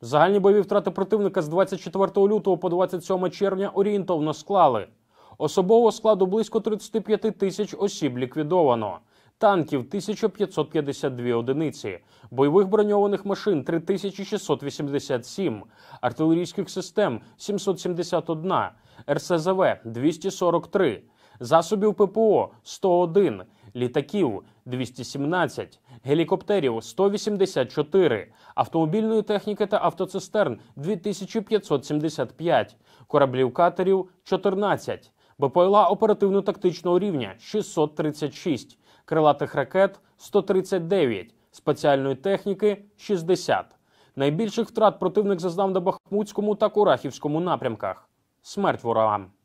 Загальні бойові втрати противника з 24 лютого по 27 червня орієнтовно склали. Особового складу близько 35 тисяч осіб ліквідовано, танків 1552 одиниці, бойових броньованих машин 3687, артилерійських систем 771, РСЗВ 243, засобів ППО 101, літаків 217, гелікоптерів 184, автомобільної техніки та автоцистерн 2575, кораблів катерів 14, БПЛА оперативно-тактичного рівня 636, крилатих ракет 139, спеціальної техніки 60. Найбільших втрат противник зазнав на Бахмутському та Курахівському напрямках. Смерть ворогам.